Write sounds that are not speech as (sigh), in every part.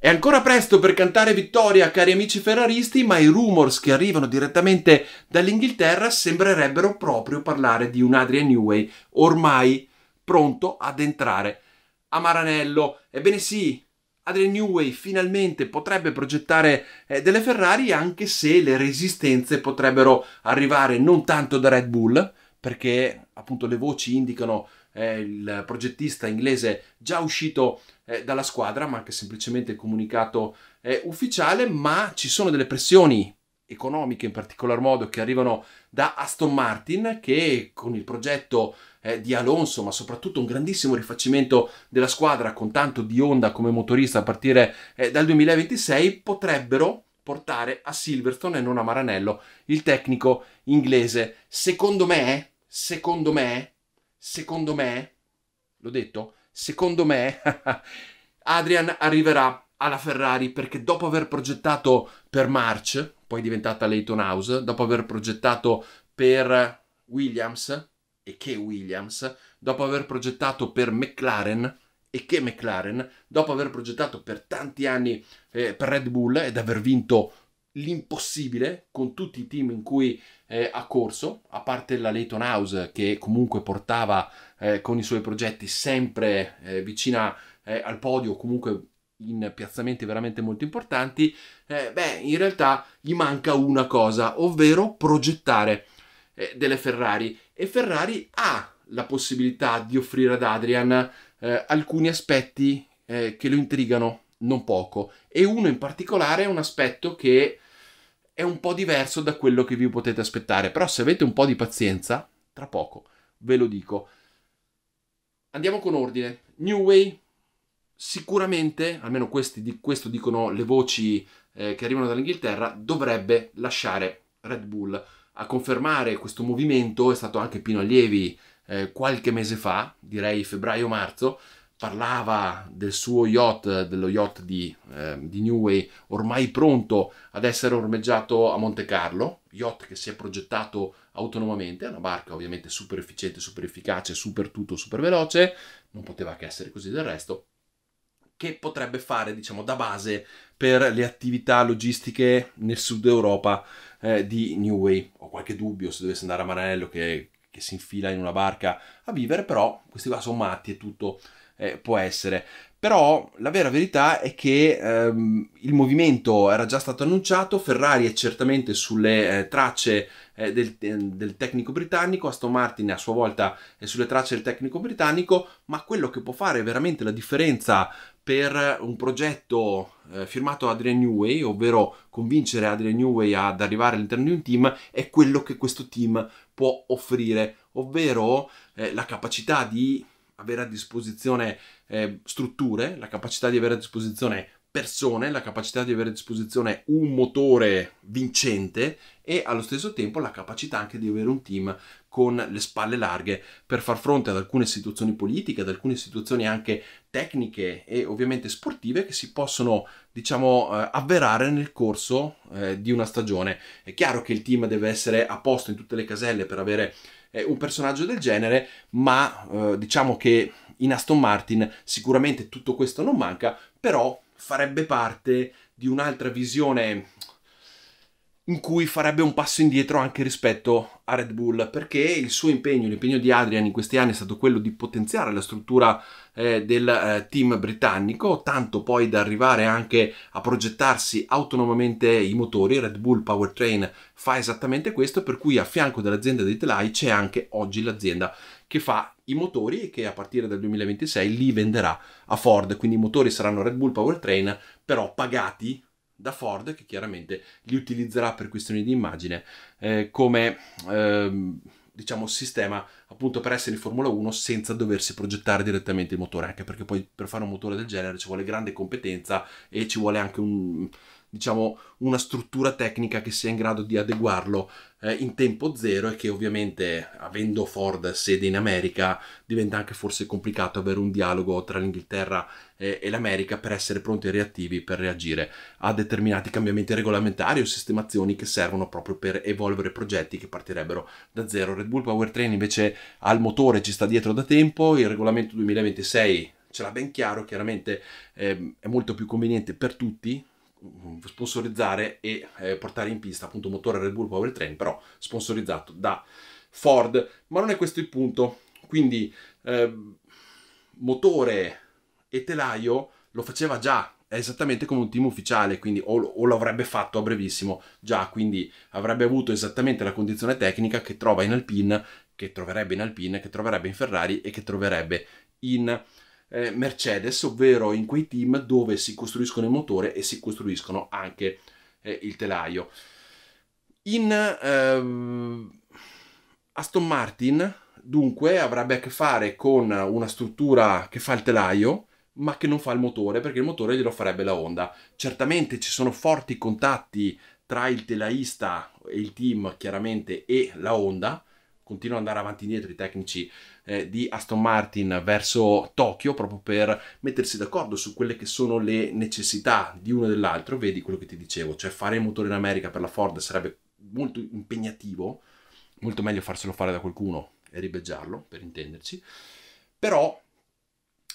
È ancora presto per cantare vittoria, cari amici ferraristi, ma i rumors che arrivano direttamente dall'Inghilterra sembrerebbero proprio parlare di un Adrian Newey ormai pronto ad entrare a Maranello. Ebbene sì, Adrian Newey finalmente potrebbe progettare eh, delle Ferrari anche se le resistenze potrebbero arrivare non tanto da Red Bull, perché appunto le voci indicano eh, il progettista inglese già uscito eh, dalla squadra, ma anche semplicemente il comunicato eh, ufficiale, ma ci sono delle pressioni economiche in particolar modo che arrivano da Aston Martin che con il progetto eh, di Alonso ma soprattutto un grandissimo rifacimento della squadra con tanto di Honda come motorista a partire eh, dal 2026 potrebbero portare a Silverstone e non a Maranello il tecnico inglese secondo me secondo me secondo me l'ho detto secondo me, (laughs) Adrian arriverà alla Ferrari perché dopo aver progettato per March, poi diventata Leighton House, dopo aver progettato per Williams e che Williams, dopo aver progettato per McLaren e che McLaren, dopo aver progettato per tanti anni eh, per Red Bull ed aver vinto l'impossibile con tutti i team in cui eh, a corso, a parte la Leighton House che comunque portava eh, con i suoi progetti sempre eh, vicina eh, al podio, comunque in piazzamenti veramente molto importanti, eh, beh, in realtà gli manca una cosa, ovvero progettare eh, delle Ferrari. E Ferrari ha la possibilità di offrire ad Adrian alcuni aspetti che lo intrigano non poco, e uno in particolare è un aspetto che è un po' diverso da quello che vi potete aspettare, però se avete un po' di pazienza, tra poco ve lo dico. Andiamo con ordine. New Way, sicuramente, almeno questi di questo dicono le voci eh, che arrivano dall'Inghilterra, dovrebbe lasciare Red Bull. A confermare questo movimento è stato anche Pino Allievi eh, qualche mese fa, direi febbraio-marzo, parlava del suo yacht, dello yacht di, eh, di Newey, ormai pronto ad essere ormeggiato a Monte Carlo, yacht che si è progettato autonomamente, è una barca ovviamente super efficiente, super efficace, super tutto, super veloce, non poteva che essere così del resto, che potrebbe fare, diciamo, da base per le attività logistiche nel sud Europa eh, di Newway. Ho qualche dubbio se dovesse andare a Maranello che, che si infila in una barca a vivere, però questi qua sono matti e tutto eh, può essere. Però la vera verità è che ehm, il movimento era già stato annunciato, Ferrari è certamente sulle eh, tracce eh, del, ehm, del, tecnico britannico, Aston Martin a sua volta è sulle tracce del tecnico britannico, ma quello che può fare veramente la differenza per un progetto eh, firmato Adrian Newey, ovvero convincere Adrian Newey ad arrivare all'interno di un team, è quello che questo team può offrire, ovvero eh, la capacità di avere a disposizione eh, strutture, la capacità di avere a disposizione persone, la capacità di avere a disposizione un motore vincente e allo stesso tempo la capacità anche di avere un team con le spalle larghe per far fronte ad alcune situazioni politiche, ad alcune situazioni anche tecniche e ovviamente sportive che si possono diciamo eh, avverare nel corso eh, di una stagione. È chiaro che il team deve essere a posto in tutte le caselle per avere eh, un personaggio del genere, ma eh, diciamo che in Aston Martin sicuramente tutto questo non manca, però farebbe parte di un'altra visione in cui farebbe un passo indietro anche rispetto a Red Bull, perché il suo impegno, l'impegno di Adrian in questi anni è stato quello di potenziare la struttura eh, del eh, team britannico, tanto poi da arrivare anche a progettarsi autonomamente i motori. Red Bull Powertrain fa esattamente questo, per cui a fianco dell'azienda dei telai c'è anche oggi l'azienda che fa i motori e che a partire dal 2026 li venderà a Ford, quindi i motori saranno Red Bull Powertrain, però pagati da Ford che chiaramente li utilizzerà per questioni di immagine eh, come ehm, diciamo sistema appunto per essere in Formula 1 senza doversi progettare direttamente il motore anche perché poi per fare un motore del genere ci vuole grande competenza e ci vuole anche un, diciamo, una struttura tecnica che sia in grado di adeguarlo eh, in tempo zero e che ovviamente avendo Ford sede in America diventa anche forse complicato avere un dialogo tra l'Inghilterra e, e l'America per essere pronti e reattivi per reagire a determinati cambiamenti regolamentari o sistemazioni che servono proprio per evolvere progetti che partirebbero da zero. Red Bull Powertrain invece al motore ci sta dietro da tempo, il regolamento 2026 ce l'ha ben chiaro, chiaramente eh, è molto più conveniente per tutti Mm, sponsorizzare e eh, portare in pista appunto un motore Red Bull Powertrain, però sponsorizzato da Ford. Ma non è questo il punto. Quindi eh, motore e telaio lo faceva già, esattamente come un team ufficiale, quindi o, o lo avrebbe fatto a brevissimo già, quindi avrebbe avuto esattamente la condizione tecnica che trova in Alpine, che troverebbe in Alpine, che troverebbe in Ferrari e che troverebbe in eh, Mercedes, ovvero in quei team dove si costruiscono il motore e si costruiscono anche eh, il telaio. In ehm, Aston Martin, dunque, avrebbe a che fare con una struttura che fa il telaio, ma che non fa il motore, perché il motore glielo farebbe la Honda. Certamente ci sono forti contatti tra il telaista e il team, chiaramente, e la Honda. Continuano ad andare avanti e indietro i tecnici eh, di Aston Martin verso Tokyo proprio per mettersi d'accordo su quelle che sono le necessità di uno e dell'altro. Vedi quello che ti dicevo, cioè fare il motore in America per la Ford sarebbe molto impegnativo, molto meglio farselo fare da qualcuno e ribeggiarlo, per intenderci. Però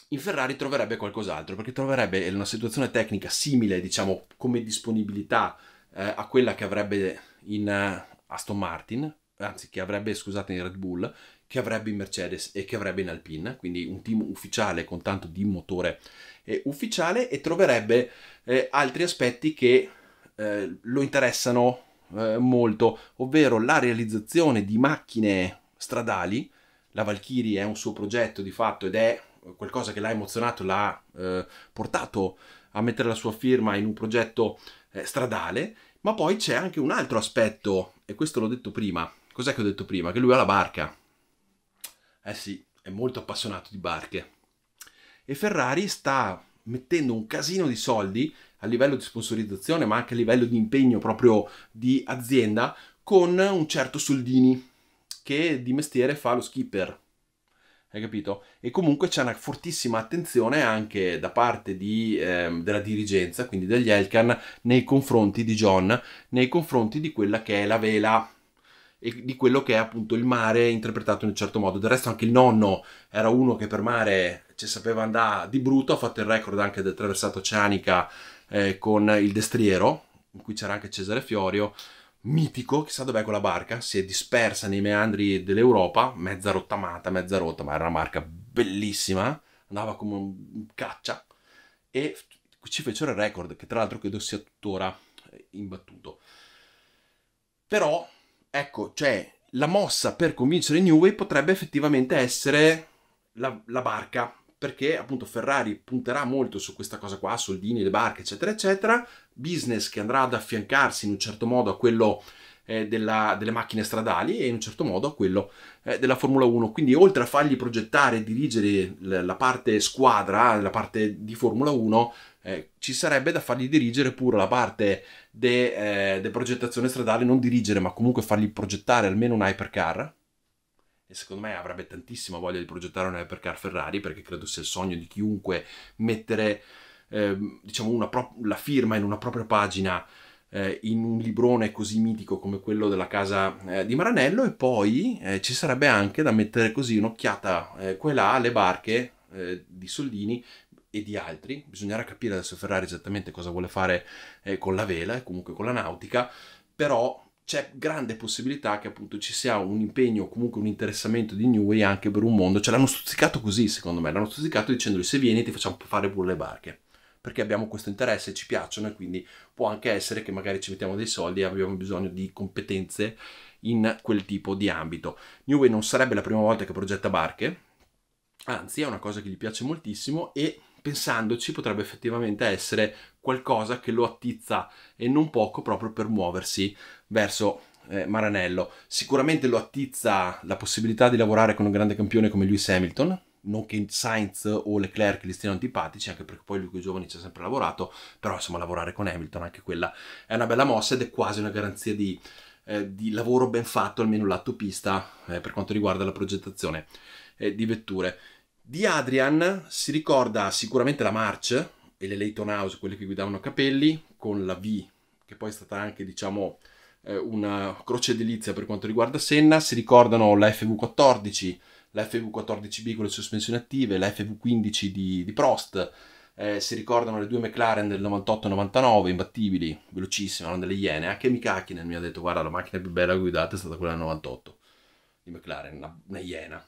in Ferrari troverebbe qualcos'altro, perché troverebbe una situazione tecnica simile, diciamo, come disponibilità eh, a quella che avrebbe in uh, Aston Martin, anzi che avrebbe, scusate, in Red Bull, che avrebbe in Mercedes e che avrebbe in Alpine, quindi un team ufficiale con tanto di motore eh, ufficiale e troverebbe eh, altri aspetti che eh, lo interessano eh, molto, ovvero la realizzazione di macchine stradali. La Valkyrie è un suo progetto di fatto ed è qualcosa che l'ha emozionato, l'ha eh, portato a mettere la sua firma in un progetto eh, stradale, ma poi c'è anche un altro aspetto, e questo l'ho detto prima. Cos'è che ho detto prima? Che lui ha la barca, eh sì, è molto appassionato di barche. E Ferrari sta mettendo un casino di soldi a livello di sponsorizzazione, ma anche a livello di impegno proprio di azienda, con un certo Soldini, che di mestiere fa lo skipper. Hai capito? E comunque c'è una fortissima attenzione anche da parte di, eh, della dirigenza, quindi degli Elkan, nei confronti di John, nei confronti di quella che è la vela e di quello che è appunto il mare interpretato in un certo modo. Del resto anche il nonno era uno che per mare ci sapeva andare di brutto, ha fatto il record anche del traversato oceanica eh, con il destriero, in cui c'era anche Cesare Fiorio, mitico, chissà dov'è quella barca, si è dispersa nei meandri dell'Europa, mezza rottamata, mezza rotta, ma era una barca bellissima, andava come un caccia, e ci fecero il record, che tra l'altro credo sia tuttora imbattuto. Però Ecco, cioè, la mossa per convincere New Way potrebbe effettivamente essere la, la barca, perché appunto Ferrari punterà molto su questa cosa qua, soldini, le barche, eccetera, eccetera, business che andrà ad affiancarsi in un certo modo a quello eh, della, delle macchine stradali e in un certo modo a quello eh, della Formula 1. Quindi oltre a fargli progettare e dirigere la parte squadra, la parte di Formula 1, eh, ci sarebbe da fargli dirigere pure la parte de, eh, de progettazione stradale non dirigere, ma comunque fargli progettare almeno un hypercar. E secondo me avrebbe tantissima voglia di progettare un hypercar Ferrari, perché credo sia il sogno di chiunque mettere eh, diciamo pro- la firma in una propria pagina eh, in un librone così mitico come quello della casa eh, di Maranello e poi eh, ci sarebbe anche da mettere così un'occhiata eh, qua e là alle barche eh, di Soldini e di altri, bisognerà capire adesso Ferrari esattamente cosa vuole fare eh, con la vela e comunque con la nautica, però c'è grande possibilità che appunto ci sia un impegno o comunque un interessamento di Newey anche per un mondo, Ce l'hanno stuzzicato così secondo me, l'hanno stuzzicato dicendogli se vieni ti facciamo fare pure le barche perché abbiamo questo interesse, ci piacciono e quindi può anche essere che magari ci mettiamo dei soldi e abbiamo bisogno di competenze in quel tipo di ambito. Newway non sarebbe la prima volta che progetta barche, anzi è una cosa che gli piace moltissimo e pensandoci potrebbe effettivamente essere qualcosa che lo attizza e non poco proprio per muoversi verso eh, Maranello. Sicuramente lo attizza la possibilità di lavorare con un grande campione come Lewis Hamilton, non che Sainz o Leclerc li stiano antipatici, anche perché poi lui con i giovani ci ha sempre lavorato, però insomma lavorare con Hamilton anche quella è una bella mossa ed è quasi una garanzia di, eh, di lavoro ben fatto, almeno lato pista, eh, per quanto riguarda la progettazione eh, di vetture. Di Adrian si ricorda sicuramente la March e le Leighton House, quelle che guidavano a capelli, con la V, che poi è stata anche, diciamo, eh, una croce edilizia per quanto riguarda Senna. Si ricordano la FV14, la FV14B con le sospensioni attive, la FV15 di, di Prost. Eh, si ricordano le due McLaren del 98-99, imbattibili, velocissime, erano delle iene. Anche Mikakinen mi ha detto, guarda, la macchina più bella guidata è stata quella del 98 di McLaren, una, una iena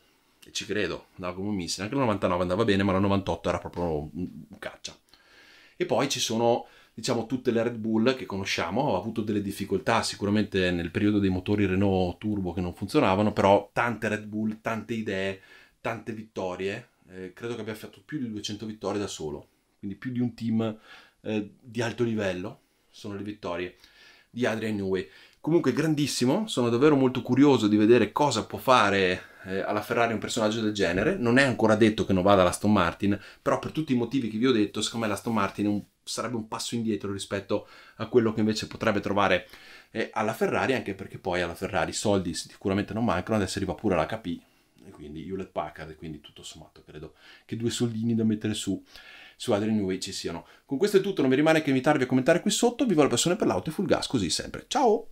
e ci credo, andava come un missile. Anche la 99 andava bene, ma la 98 era proprio un caccia. E poi ci sono, diciamo, tutte le Red Bull che conosciamo. Ha avuto delle difficoltà sicuramente nel periodo dei motori Renault Turbo che non funzionavano, però tante Red Bull, tante idee, tante vittorie. Eh, credo che abbia fatto più di 200 vittorie da solo, quindi più di un team eh, di alto livello sono le vittorie di Adrian Newey. Comunque grandissimo, sono davvero molto curioso di vedere cosa può fare eh, alla Ferrari un personaggio del genere. Non è ancora detto che non vada all'Aston Martin, però per tutti i motivi che vi ho detto, secondo me l'Aston Martin un, sarebbe un passo indietro rispetto a quello che invece potrebbe trovare eh, alla Ferrari, anche perché poi alla Ferrari i soldi sicuramente non mancano, adesso arriva pure la KP, quindi Hewlett Packard, quindi tutto sommato credo che due soldini da mettere su su Adrian Way ci siano. Con questo è tutto, non mi rimane che invitarvi a commentare qui sotto, vi voglio persone per l'auto e full gas così sempre. Ciao!